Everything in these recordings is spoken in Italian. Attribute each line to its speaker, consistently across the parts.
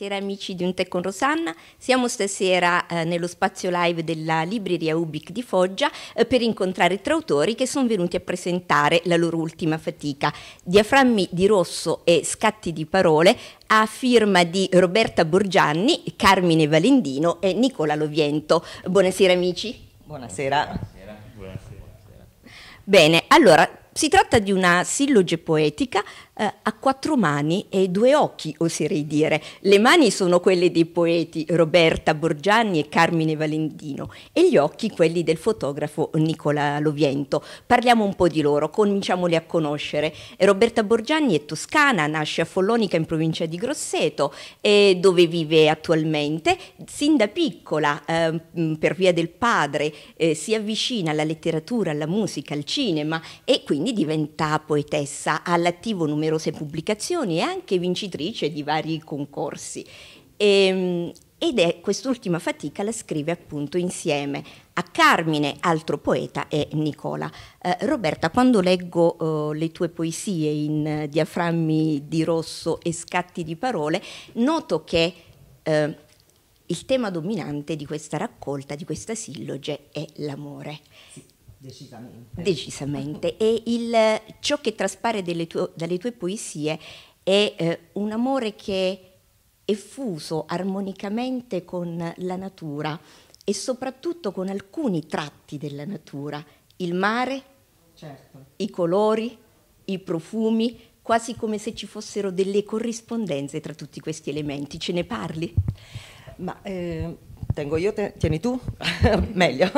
Speaker 1: Buonasera amici di Un Tè con Rosanna, siamo stasera eh, nello spazio live della libreria Ubic di Foggia eh, per incontrare tre autori che sono venuti a presentare la loro ultima fatica, Diaframmi di Rosso e Scatti di Parole, a firma di Roberta Borgianni, Carmine Valendino e Nicola Loviento. Buonasera amici.
Speaker 2: Buonasera. Buonasera. Buonasera.
Speaker 1: Bene, allora si tratta di una silloge poetica eh, ha quattro mani e due occhi, oserei dire. Le mani sono quelle dei poeti Roberta Borgianni e Carmine Valentino e gli occhi quelli del fotografo Nicola Loviento. Parliamo un po' di loro, cominciamoli a conoscere. Roberta Borgianni è toscana, nasce a Follonica in provincia di Grosseto, eh, dove vive attualmente. Sin da piccola, eh, per via del padre, eh, si avvicina alla letteratura, alla musica, al cinema e quindi diventa poetessa all'attivo numero numerose pubblicazioni e anche vincitrice di vari concorsi. E, ehm, ed è quest'ultima fatica la scrive appunto insieme a Carmine, altro poeta, e Nicola. Eh, Roberta, quando leggo eh, le tue poesie in eh, diaframmi di rosso e scatti di parole, noto che eh, il tema dominante di questa raccolta, di questa silloge, è l'amore. Sì.
Speaker 2: Decisamente.
Speaker 1: Decisamente. E il, ciò che traspare tue, dalle tue poesie è eh, un amore che è fuso armonicamente con la natura e soprattutto con alcuni tratti della natura, il mare, certo. i colori, i profumi, quasi come se ci fossero delle corrispondenze tra tutti questi elementi. Ce ne parli? Ma, eh tengo io, te, tieni tu, meglio.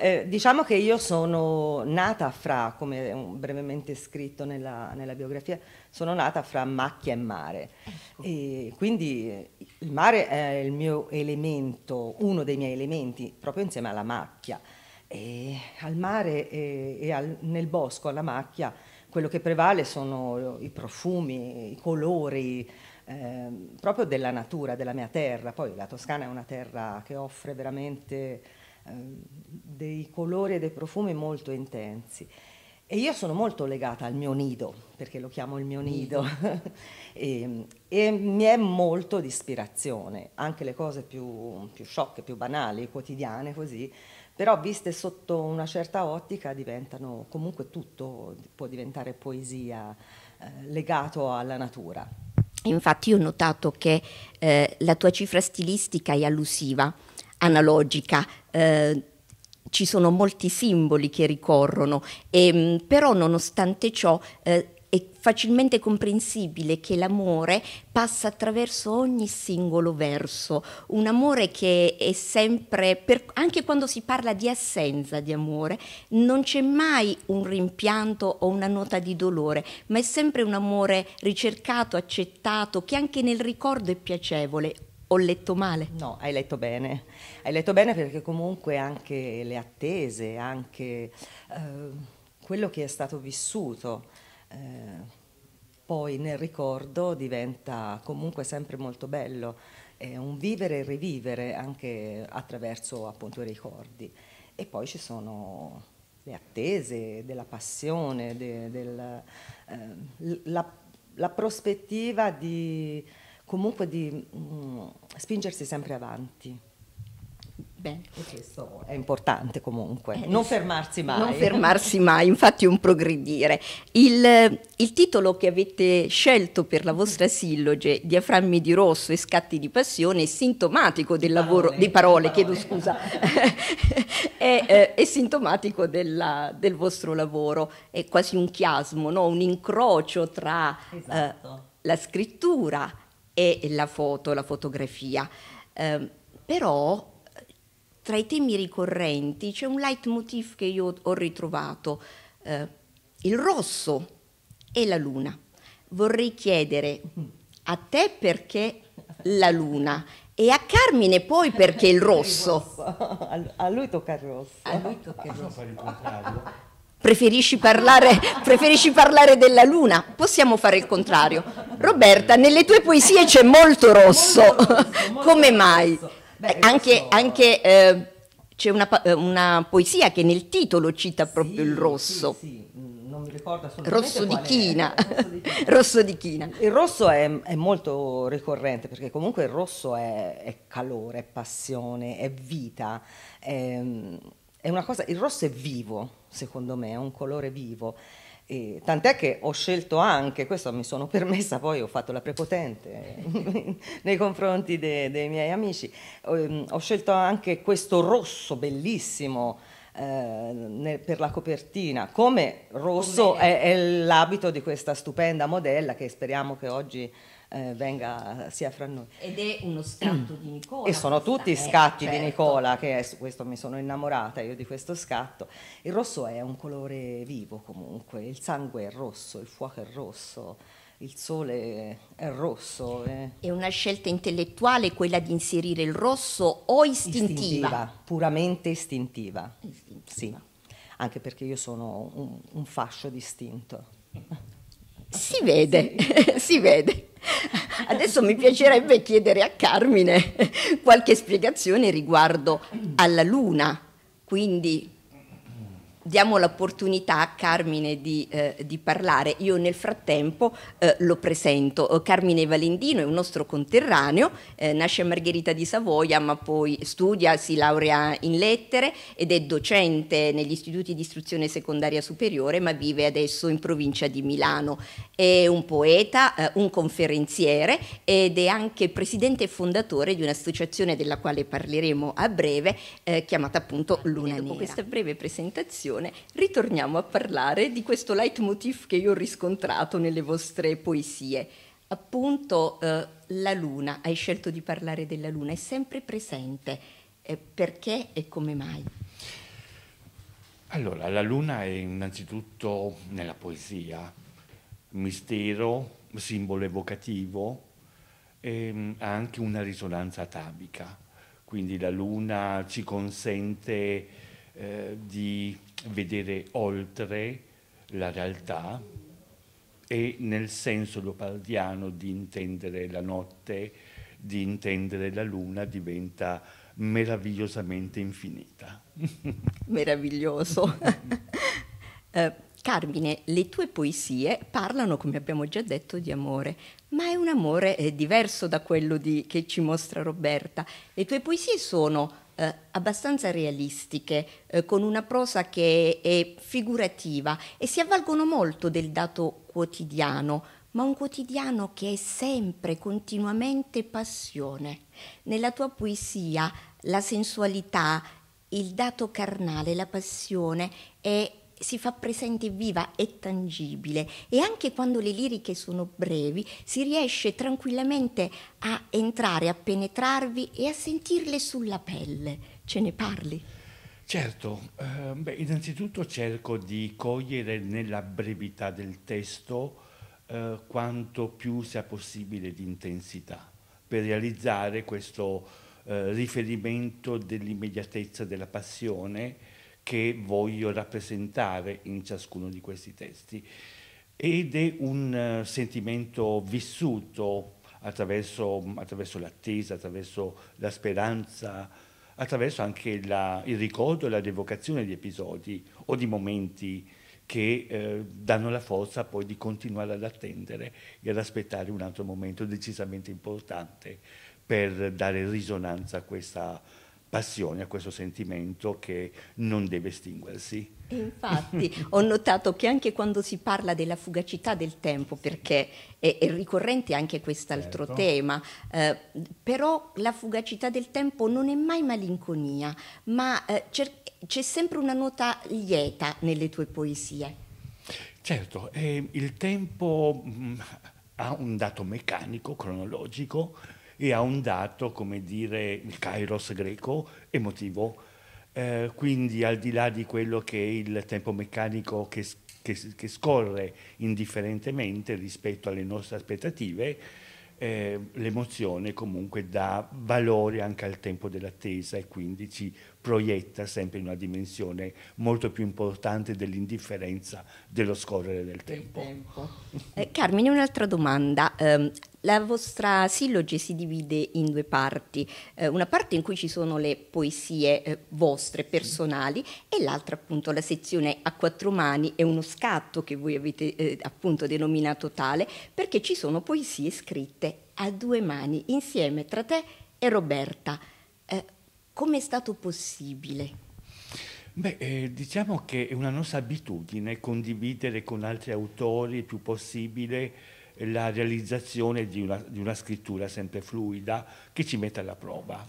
Speaker 2: Eh, diciamo che io sono nata fra, come brevemente scritto nella, nella biografia, sono nata fra macchia e mare. Ecco. E quindi il mare è il mio elemento, uno dei miei elementi, proprio insieme alla macchia. E al mare e, e al, nel bosco, alla macchia, quello che prevale sono i profumi, i colori, Ehm, proprio della natura, della mia terra. Poi la Toscana è una terra che offre veramente ehm, dei colori e dei profumi molto intensi. E io sono molto legata al mio nido, perché lo chiamo il mio nido, mm. e, ehm, e, mi è molto di ispirazione, anche le cose più, più sciocche, più banali, quotidiane così, però viste sotto una certa ottica diventano, comunque tutto può diventare poesia eh, legato alla natura.
Speaker 1: Infatti ho notato che eh, la tua cifra stilistica è allusiva, analogica, eh, ci sono molti simboli che ricorrono, e, mm, però nonostante ciò eh, è facilmente comprensibile che l'amore passa attraverso ogni singolo verso, un amore che è sempre, per, anche quando si parla di assenza di amore, non c'è mai un rimpianto o una nota di dolore, ma è sempre un amore ricercato, accettato, che anche nel ricordo è piacevole, ho letto male? No, hai letto bene. Hai letto bene perché comunque anche
Speaker 2: le attese, anche eh, quello che è stato vissuto eh, poi nel ricordo diventa comunque sempre molto bello, è eh, un vivere e rivivere anche attraverso appunto i ricordi. E poi ci sono le attese della passione, de, del, eh, la, la, prospettiva di comunque di mh, mm, spingersi sempre avanti. Bene. E questo è importante
Speaker 1: comunque, eh, non
Speaker 2: fermarsi mai. Non fermarsi
Speaker 1: mai, infatti un progredire. Il, il, titolo che avete scelto per la vostra silloge, Diaframmi di rosso e scatti di passione, è sintomatico del parole, lavoro, di parole, parole. chiedo scusa, è, eh, è, sintomatico della, del vostro lavoro, è quasi un chiasmo, no? un incrocio tra eh, esatto. eh, la scrittura e la foto, la fotografia. Eh, però tra i temi ricorrenti c'è un leitmotiv che io ho ritrovato, eh, il rosso e la luna. Vorrei chiedere a te perché la luna e a Carmine poi perché il rosso.
Speaker 2: A lui tocca il rosso.
Speaker 1: A lui tocca il ah, rosso. Preferisci parlare, preferisci parlare, della luna? Possiamo fare il contrario. Roberta, nelle tue poesie c'è molto rosso. Come mai? Beh, eh, anche, rosso... anche eh, c'è una, eh, una, poesia che nel titolo cita proprio sì, il rosso. Sì, sì. Mm,
Speaker 2: non mi ricordo assolutamente. Rosso di china. rosso di china. Il rosso è, è, molto ricorrente perché comunque il rosso è, è calore, è passione, è vita. È, ehm, è una cosa, il rosso è vivo, secondo me, è un colore vivo. E tant'è che ho scelto anche, questo mi sono permessa, poi ho fatto la prepotente nei confronti de, dei miei amici, ehm, ho scelto anche questo rosso bellissimo eh, per la copertina, come rosso è, è l'abito di questa stupenda modella che speriamo che oggi eh, venga sia fra noi.
Speaker 1: Ed è uno scatto di Nicola. E sono tutti eh, scatti certo. di Nicola,
Speaker 2: che è, su questo mi sono innamorata io di questo scatto. Il rosso è un colore vivo comunque, il sangue è rosso, il
Speaker 1: fuoco è rosso il sole è rosso. Eh. È una scelta intellettuale quella di inserire il rosso o istintiva? istintiva puramente istintiva.
Speaker 2: istintiva. Sì, anche perché io sono un, un fascio distinto.
Speaker 1: Si vede, si vede. Adesso mi piacerebbe chiedere a Carmine qualche spiegazione riguardo alla Luna, quindi diamo l'opportunità a Carmine di, eh, di, parlare. Io nel frattempo eh, lo presento. Eh, Carmine Valendino è un nostro conterraneo, eh, nasce a Margherita di Savoia ma poi studia, si laurea in lettere ed è docente negli istituti di istruzione secondaria superiore ma vive adesso in provincia di Milano. È un poeta, eh, un conferenziere ed è anche presidente e fondatore di un'associazione della quale parleremo a breve eh, chiamata appunto ah, Luna Nera. Dopo questa breve presentazione trasmissione, ritorniamo a parlare di questo leitmotiv che io ho riscontrato nelle vostre poesie. Appunto, eh, la luna, hai scelto di parlare della luna, è sempre presente. Eh, perché e come mai?
Speaker 3: Allora, la luna è innanzitutto nella poesia mistero, simbolo evocativo, e ehm, ha anche una risonanza atavica, quindi la luna ci consente eh, di vedere oltre la realtà e nel senso leopardiano di intendere la notte, di intendere la luna diventa meravigliosamente infinita.
Speaker 1: Meraviglioso. eh, Carmine, le tue poesie parlano, come abbiamo già detto, di amore, ma è un amore eh, diverso da quello di, che ci mostra Roberta. Le tue poesie sono eh, abbastanza realistiche, eh, con una prosa che è figurativa e si avvalgono molto del dato quotidiano, ma un quotidiano che è sempre, continuamente passione. Nella tua poesia la sensualità, il dato carnale, la passione è si fa presente viva e tangibile e anche quando le liriche sono brevi si riesce tranquillamente a entrare, a penetrarvi e a sentirle sulla pelle. Ce ne parli? Certo,
Speaker 3: eh, beh, innanzitutto cerco di cogliere nella brevità del testo eh, quanto più sia possibile di intensità per realizzare questo eh, riferimento dell'immediatezza della passione che voglio rappresentare in ciascuno di questi testi. Ed è un eh, sentimento vissuto attraverso, attraverso l'attesa, attraverso la speranza, attraverso anche la, il ricordo e la devocazione di episodi o di momenti che eh, danno la forza poi di continuare ad attendere e ad aspettare un altro momento decisamente importante per dare risonanza a questa passione, a questo sentimento che non deve estinguersi.
Speaker 1: Infatti, ho notato che anche quando si parla della fugacità del tempo, perché è, è ricorrente anche quest'altro certo. tema, eh, però la fugacità del tempo non è mai malinconia, ma eh, c'è sempre una nota lieta nelle tue poesie.
Speaker 3: Certo, eh, il tempo mh, mm, ha un dato meccanico, cronologico, e ha un dato, come dire, il kairos greco emotivo. Eh, quindi al di là di quello che è il tempo meccanico che, che, che scorre indifferentemente rispetto alle nostre aspettative, eh, l'emozione comunque dà valore anche al tempo dell'attesa e quindi ci proietta sempre in una dimensione molto più importante dell'indifferenza dello scorrere del tempo. tempo.
Speaker 1: Eh, Carmine, un'altra domanda. Eh, la vostra silloge si divide in due parti, eh, una parte in cui ci sono le poesie eh, vostre, personali, e l'altra appunto la sezione a quattro mani e uno scatto che voi avete eh, appunto denominato tale, perché ci sono poesie scritte a due mani insieme tra te e Roberta. Eh, Come è stato possibile?
Speaker 3: Beh, eh, diciamo che è una nostra abitudine condividere con altri autori il più possibile la realizzazione di una, di una scrittura sempre fluida che ci mette alla prova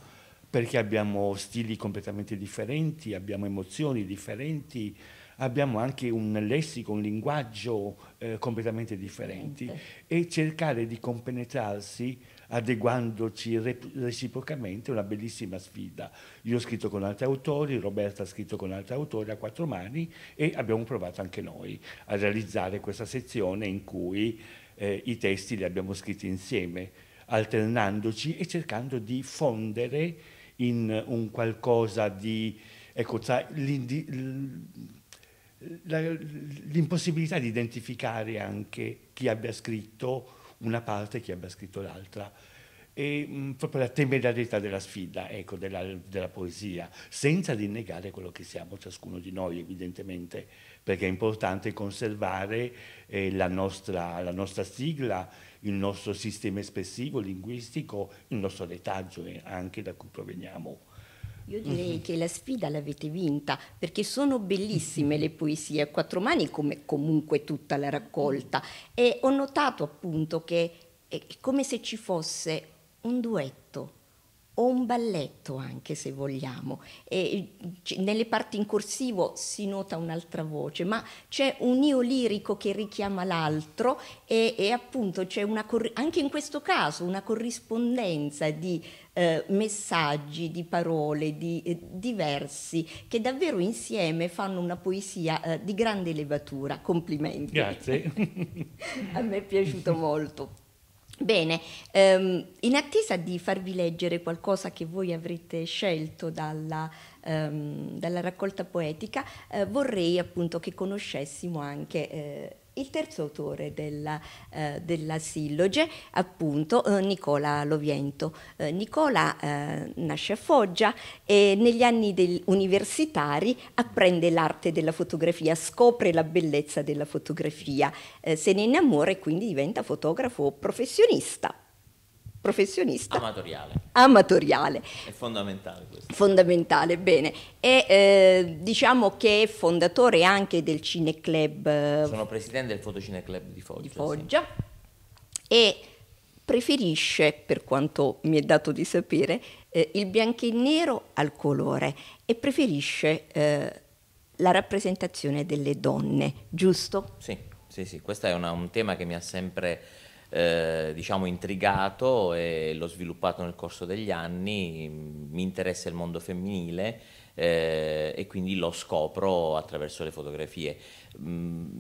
Speaker 3: perché abbiamo stili completamente differenti, abbiamo emozioni differenti, abbiamo anche un lessico, un linguaggio eh, completamente differenti e cercare di compenetrarsi adeguandoci reciprocamente è una bellissima sfida. Io ho scritto con altri autori, Roberta ha scritto con altri autori a quattro mani e abbiamo provato anche noi a realizzare questa sezione in cui eh, i testi li abbiamo scritti insieme, alternandoci e cercando di fondere in un qualcosa di, ecco, tra l'impossibilità di identificare anche chi abbia scritto una parte e chi abbia scritto l'altra. E mh, mm, proprio la temerarietà della sfida, ecco, della, della poesia, senza rinnegare quello che siamo ciascuno di noi, evidentemente, perché è importante conservare eh, la, nostra, la, nostra, sigla, il nostro sistema espressivo, linguistico, il nostro retaggio eh, anche da cui proveniamo.
Speaker 1: Io direi mhm. che la sfida l'avete vinta perché sono bellissime mhm. le poesie a quattro mani come comunque tutta la raccolta e ho notato appunto che è come se ci fosse un duetto o un balletto anche se vogliamo. E eh, nelle parti in corsivo si nota un'altra voce, ma c'è un io lirico che richiama l'altro e, e appunto c'è una, anche in questo caso una corrispondenza di eh, messaggi, di parole, di, eh, diversi che davvero insieme fanno una poesia eh, di grande levatura. Complimenti. Grazie. A me è piaciuto molto. Bene, ehm, in attesa di farvi leggere qualcosa che voi avrete scelto dalla, ehm, dalla raccolta poetica, eh, vorrei appunto che conoscessimo anche eh, il terzo autore della, eh, della silloge, appunto, eh, Nicola Loviento. Eh, Nicola eh, nasce a Foggia e negli anni universitari apprende l'arte della fotografia, scopre la bellezza della fotografia, eh, se ne innamora e quindi diventa fotografo professionista professionista. Amatoriale. Amatoriale.
Speaker 4: È fondamentale questo.
Speaker 1: Fondamentale, bene. E eh, diciamo che è fondatore anche del Cineclub. Eh, Sono presidente del Fotocineclub di Foggia. Di Foggia. Sì. E preferisce, per quanto mi è dato di sapere, eh, il bianco e nero al colore e preferisce eh, la rappresentazione delle donne, giusto? Sì,
Speaker 4: sì, sì. Questo è una, un tema che mi ha sempre eh, diciamo intrigato e l'ho sviluppato nel corso degli anni, mm, mi interessa il mondo femminile eh, e quindi lo scopro attraverso le fotografie. Mm,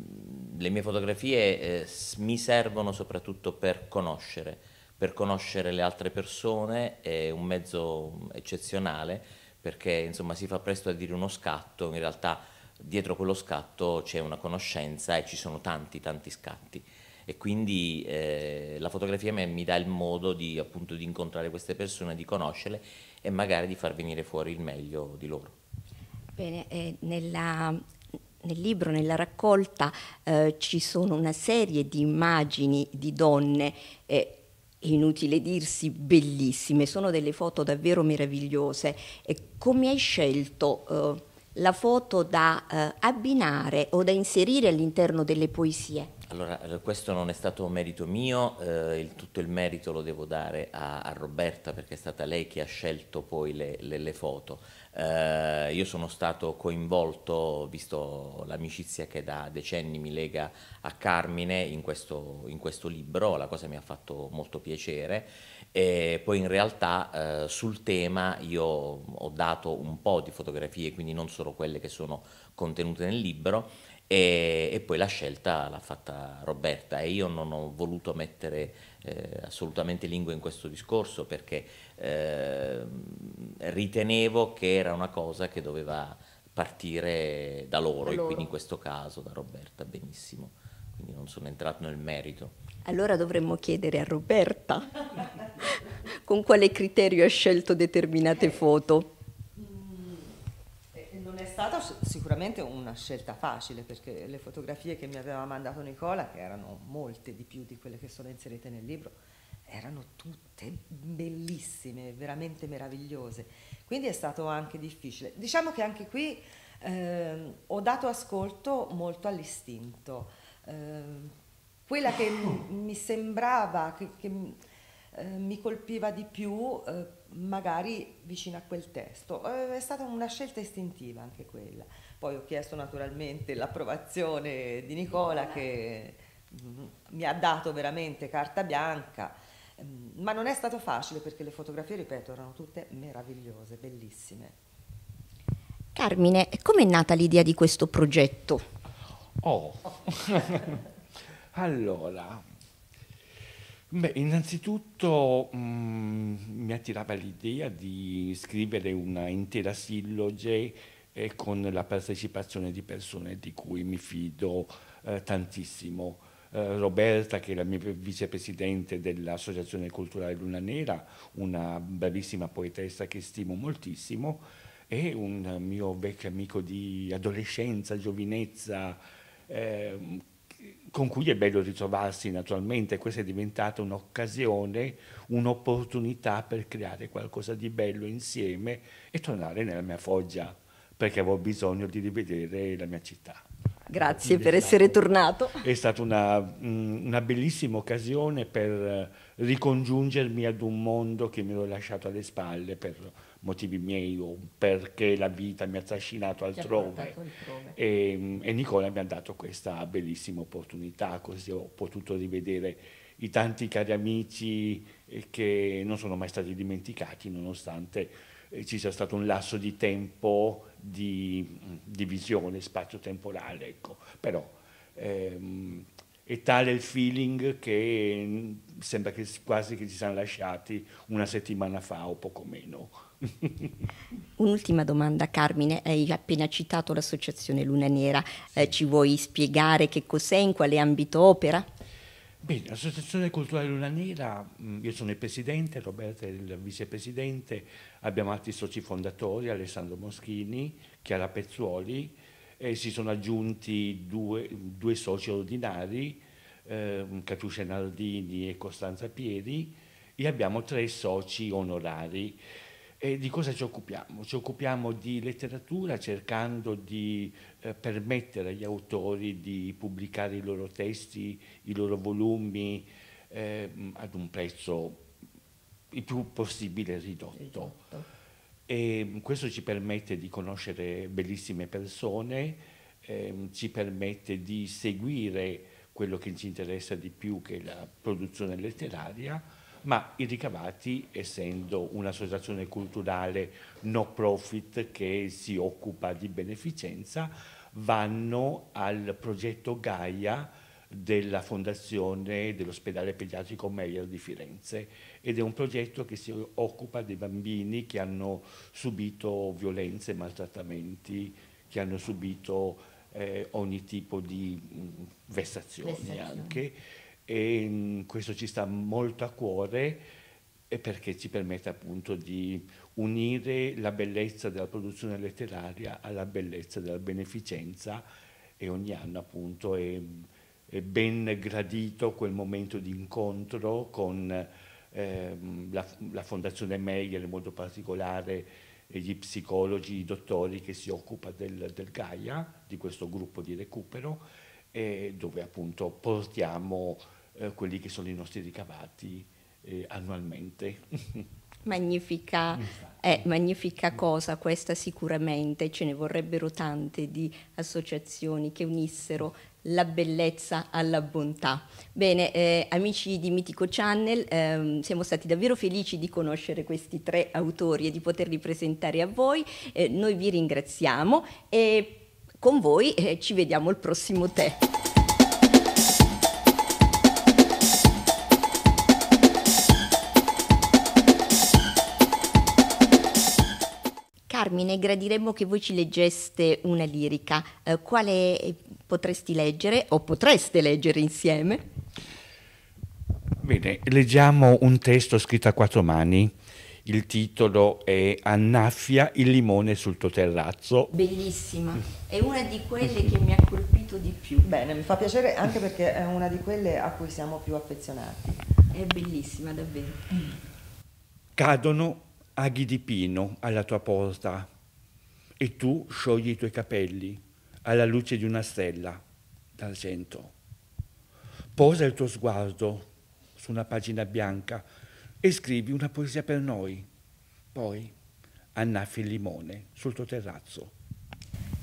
Speaker 4: le mie fotografie eh, mi servono soprattutto per conoscere, per conoscere le altre persone, è un mezzo eccezionale perché insomma si fa presto a dire uno scatto, in realtà dietro quello scatto c'è una conoscenza e ci sono tanti tanti scatti e quindi eh, la fotografia mi dà il modo di, appunto, di incontrare queste persone, di conoscerle e magari di far venire fuori il meglio di loro.
Speaker 1: Bene, eh, nella, nel libro, nella raccolta, eh, ci sono una serie di immagini di donne eh, inutile dirsi, bellissime, sono delle foto davvero meravigliose. E come hai scelto eh, la foto da eh, abbinare o da inserire all'interno delle poesie?
Speaker 4: Allora, eh, questo non è stato merito mio, eh, il, tutto il merito lo devo dare a, a, Roberta perché è stata lei che ha scelto poi le, le, le foto. Eh, io sono stato coinvolto, visto l'amicizia che da decenni mi lega a Carmine in questo, in questo libro, la cosa mi ha fatto molto piacere. E poi in realtà eh, sul tema io ho dato un po' di fotografie, quindi non solo quelle che sono contenute nel libro e, e, poi la scelta l'ha fatta Roberta e io non ho voluto mettere eh, assolutamente lingua in questo discorso perché eh, ritenevo che era una cosa che doveva partire da loro, da loro. e quindi in questo caso da Roberta, benissimo, quindi non sono entrato nel merito.
Speaker 1: Allora dovremmo chiedere a Roberta con quale criterio ha scelto determinate foto
Speaker 2: è stata sicuramente una scelta facile perché le fotografie che mi aveva mandato Nicola, che erano molte di più di quelle che sono inserite nel libro, erano tutte bellissime, veramente meravigliose. Quindi è stato anche difficile. Diciamo che anche qui eh, ho dato ascolto molto all'istinto. Eh, quella che mi sembrava, che, che eh, mi colpiva di più eh, magari vicino a quel testo. Eh, è stata una scelta istintiva anche quella. Poi ho chiesto naturalmente l'approvazione di Nicola che mm, mi ha dato veramente carta bianca, mm, ma non è stato facile perché le fotografie, ripeto, erano tutte meravigliose, bellissime.
Speaker 1: Carmine, com'è nata l'idea di questo progetto? Oh,
Speaker 3: allora, Beh, innanzitutto mh, mm, mi attirava l'idea di scrivere una intera silloge eh, con la partecipazione di persone di cui mi fido eh, tantissimo. Eh, Roberta, che è la mia vicepresidente dell'Associazione Culturale Luna Nera, una bravissima poetessa che stimo moltissimo, e un mio vecchio amico di adolescenza, giovinezza, ehm, con cui è bello ritrovarsi naturalmente, questa è diventata un'occasione, un'opportunità per creare qualcosa di bello insieme e tornare nella mia foggia, perché avevo bisogno di rivedere la mia città. Grazie Ed per essere
Speaker 1: tornato. È
Speaker 3: stata una, mm, una, bellissima occasione per ricongiungermi ad un mondo che mi ero lasciato alle spalle per motivi miei o perché la vita mi ha trascinato altrove. Ehm, e, e, Nicola mi ha dato questa bellissima opportunità, così ho potuto rivedere i tanti cari amici eh, che non sono mai stati dimenticati nonostante eh, ci sia stato un lasso di tempo di, mm, di visione spazio-temporale. Ecco. Però ehm, è tale il feeling che mm, sembra che quasi che ci siano lasciati una settimana fa o poco meno.
Speaker 1: Un'ultima domanda, Carmine. Hai appena citato l'associazione Luna Nera. Sì. Eh, ci vuoi spiegare che cos'è, in quale ambito opera?
Speaker 3: Bene, l'Associazione Culturale Luna Nera, mm, io sono il presidente, Roberto è il vicepresidente, abbiamo altri soci fondatori, Alessandro Moschini, Chiara Pezzuoli, e si sono aggiunti due, due soci ordinari, eh, Catuccia Nardini e Costanza Pieri, e abbiamo tre soci onorari. E di cosa ci occupiamo? Ci occupiamo di letteratura cercando di eh, permettere agli autori di pubblicare i loro testi, i loro volumi eh, ad un prezzo il più possibile ridotto. E questo ci permette di conoscere bellissime persone, eh, ci permette di seguire quello che ci interessa di più, che è la produzione letteraria ma i ricavati, essendo un'associazione culturale no profit che si occupa di beneficenza, vanno al progetto Gaia della fondazione dell'ospedale pediatrico Meyer di Firenze ed è un progetto che si occupa dei bambini che hanno subito violenze, maltrattamenti, che hanno subito eh, ogni tipo di mh, mm, vessazioni, vessazioni. anche e questo ci sta molto a cuore perché ci permette appunto di unire la bellezza della produzione letteraria alla bellezza della beneficenza e ogni anno appunto è, è ben gradito quel momento di incontro con ehm, la, la, Fondazione Meyer in modo particolare gli psicologi, i dottori che si occupano del, del Gaia, di questo gruppo di recupero, dove appunto portiamo eh, quelli che sono i nostri ricavati eh, annualmente.
Speaker 1: Magnifica, eh, magnifica cosa questa sicuramente, ce ne vorrebbero tante di associazioni che unissero la bellezza alla bontà. Bene, eh, amici di Mitico Channel, ehm, siamo stati davvero felici di conoscere questi tre autori e di poterli presentare a voi. Eh, noi vi ringraziamo e con voi eh, ci vediamo al prossimo tempo. Carmine, gradiremmo che voi ci leggeste una lirica. Eh, quale eh, potresti leggere o potreste leggere insieme?
Speaker 3: Bene, leggiamo un testo scritto a quattro mani. Il titolo è Annaffia il limone sul tuo terrazzo.
Speaker 1: Bellissima,
Speaker 2: è una di quelle che mi ha colpito di più. Bene, mi fa piacere anche perché è una di quelle a cui siamo più affezionati. È bellissima, davvero.
Speaker 3: Cadono aghi di pino alla tua porta e tu sciogli i tuoi capelli alla luce di una stella d'argento. Posa il tuo sguardo su una pagina bianca e scrivi una poesia per noi. Poi annaffi il limone sul tuo terrazzo.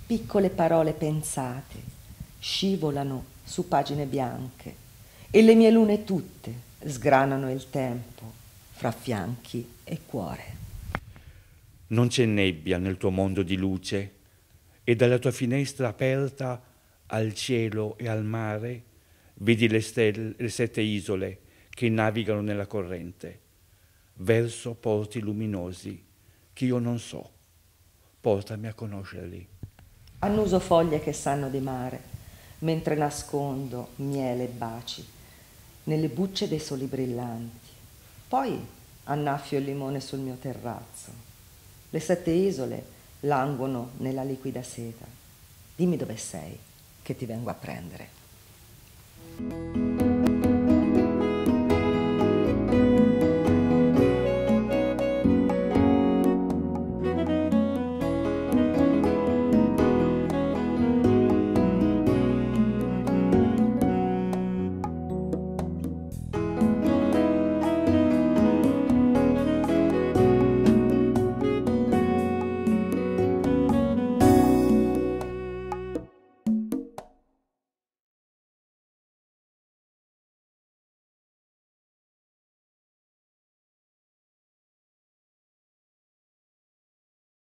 Speaker 2: Piccole parole pensate scivolano su pagine bianche e le mie lune tutte sgranano il tempo fra fianchi e cuore.
Speaker 3: Non c'è nebbia nel tuo mondo di luce e dalla tua finestra aperta al cielo e al mare vedi le, stelle, le sette isole che navigano nella corrente, verso porti luminosi che io non so. Portami a conoscerli.
Speaker 2: Annuso foglie che sanno di mare, mentre nascondo miele e baci nelle bucce dei soli brillanti. Poi annaffio il limone sul mio terrazzo le sette isole languono nella liquida seta. Dimmi dove sei, che ti vengo a prendere.